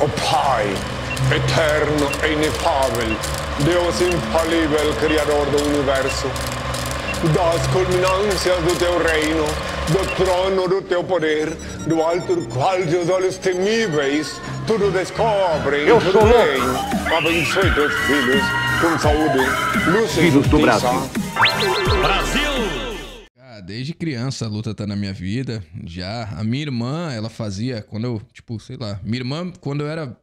O Pai, eterno e inefável, Deus infalível, Criador do Universo, das culminâncias do teu reino, do trono do teu poder, do alto do qual os olhos temíveis tudo descobrem, Eu tudo sou bem. Abençoe teus filhos com saúde, luz filhos e justiça. do Brasil. Brasil desde criança a luta tá na minha vida. Já a minha irmã, ela fazia quando eu, tipo, sei lá, minha irmã quando eu era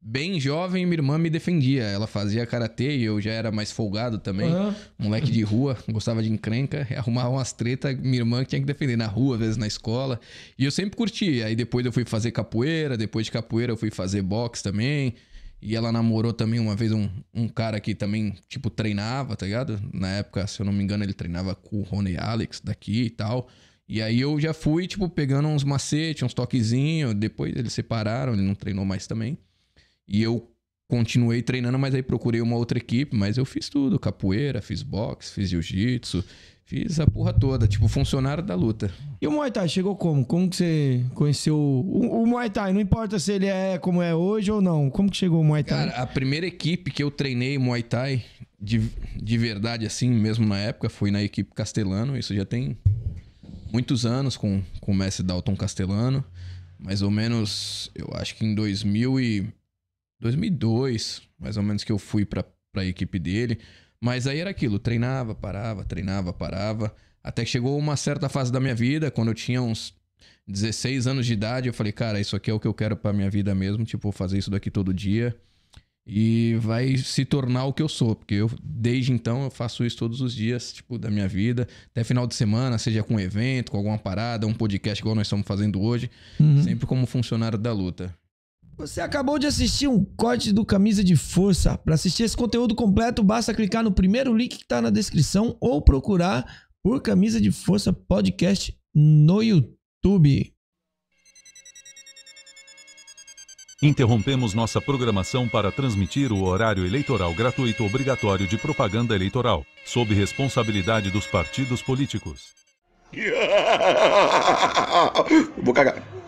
bem jovem, minha irmã me defendia. Ela fazia karatê e eu já era mais folgado também. Uhum. Moleque de rua, gostava de encrenca, arrumava umas treta, minha irmã tinha que defender na rua, às vezes na escola. E eu sempre curti. Aí depois eu fui fazer capoeira, depois de capoeira eu fui fazer boxe também. E ela namorou também uma vez um, um cara que também, tipo, treinava, tá ligado? Na época, se eu não me engano, ele treinava com o Rony Alex daqui e tal. E aí eu já fui, tipo, pegando uns macetes, uns toquezinhos. Depois eles separaram, ele não treinou mais também. E eu continuei treinando, mas aí procurei uma outra equipe, mas eu fiz tudo, capoeira, fiz boxe, fiz jiu-jitsu, fiz a porra toda, tipo funcionário da luta. E o Muay Thai chegou como? Como que você conheceu o, o Muay Thai? Não importa se ele é como é hoje ou não, como que chegou o Muay Thai? Cara, a primeira equipe que eu treinei Muay Thai, de, de verdade assim, mesmo na época, foi na equipe Castelano, isso já tem muitos anos com, com o mestre Dalton Castelano, mais ou menos, eu acho que em 2000 e 2002, mais ou menos, que eu fui para a equipe dele. Mas aí era aquilo, treinava, parava, treinava, parava. Até que chegou uma certa fase da minha vida, quando eu tinha uns 16 anos de idade, eu falei, cara, isso aqui é o que eu quero pra minha vida mesmo, tipo, vou fazer isso daqui todo dia. E vai se tornar o que eu sou, porque eu, desde então, eu faço isso todos os dias, tipo, da minha vida, até final de semana, seja com um evento, com alguma parada, um podcast igual nós estamos fazendo hoje, uhum. sempre como funcionário da luta. Você acabou de assistir um corte do Camisa de Força. Para assistir esse conteúdo completo, basta clicar no primeiro link que está na descrição ou procurar por Camisa de Força Podcast no YouTube. Interrompemos nossa programação para transmitir o horário eleitoral gratuito obrigatório de propaganda eleitoral, sob responsabilidade dos partidos políticos. Vou cagar.